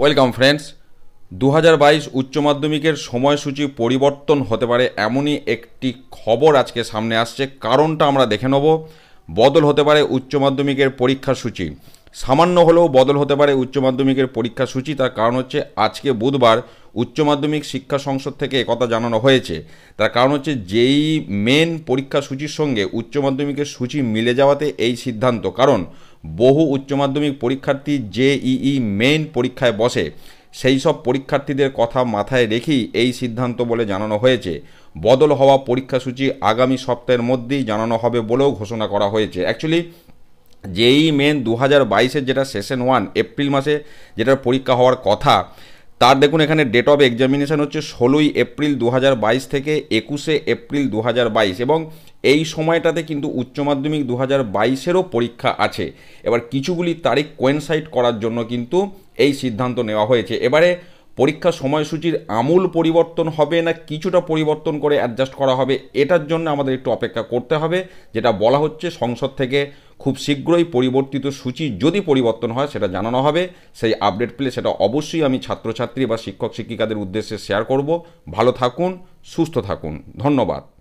welcome friends দু বাইশ উচ্চ মাধ্যমিকের সময়সূচি পরিবর্তন হতে পারে এমনই একটি খবর আজকে সামনে আসছে কারণটা আমরা দেখে নেব বদল হতে পারে উচ্চ মাধ্যমিকের পরীক্ষা সূচি সামান্য হলেও বদল হতে পারে উচ্চ মাধ্যমিকের পরীক্ষা সূচি তার কারণ হচ্ছে আজকে বুধবার উচ্চ মাধ্যমিক শিক্ষা সংসদ থেকে একথা জানানো হয়েছে তার কারণ হচ্ছে যেই মেন পরীক্ষা সূচির সঙ্গে উচ্চ মাধ্যমিকের সূচি মিলে যাওয়াতে এই সিদ্ধান্ত কারণ বহু উচ্চ মাধ্যমিক পরীক্ষার্থী জেইই মেইন পরীক্ষায় বসে সেই সব পরীক্ষার্থীদের কথা মাথায় রেখেই এই সিদ্ধান্ত বলে জানানো হয়েছে বদল হওয়া পরীক্ষাসূচি আগামী সপ্তাহের মধ্যেই জানানো হবে বলেও ঘোষণা করা হয়েছে অ্যাকচুয়ালি জেই মেন দু হাজার বাইশের যেটা সেশন ওয়ান এপ্রিল মাসে যেটার পরীক্ষা হওয়ার কথা তার দেখুন এখানে ডেট অফ এক্সামিনেশান হচ্ছে ষোলোই এপ্রিল দু থেকে একুশে এপ্রিল দু এবং এই সময়টাতে কিন্তু উচ্চ মাধ্যমিক দু হাজার বাইশেরও পরীক্ষা আছে এবার কিছুগুলি তারিখ কোয়েনসাইড করার জন্য কিন্তু এই সিদ্ধান্ত নেওয়া হয়েছে এবারে পরীক্ষা সময়সূচির আমূল পরিবর্তন হবে না কিছুটা পরিবর্তন করে অ্যাডজাস্ট করা হবে এটার জন্য আমাদের একটু অপেক্ষা করতে হবে যেটা বলা হচ্ছে সংসদ থেকে খুব শীঘ্রই পরিবর্তিত সূচি যদি পরিবর্তন হয় সেটা জানানো হবে সেই আপডেট পেলে সেটা অবশ্যই আমি ছাত্রছাত্রী বা শিক্ষক শিক্ষিকাদের উদ্দেশ্যে শেয়ার করব ভালো থাকুন সুস্থ থাকুন ধন্যবাদ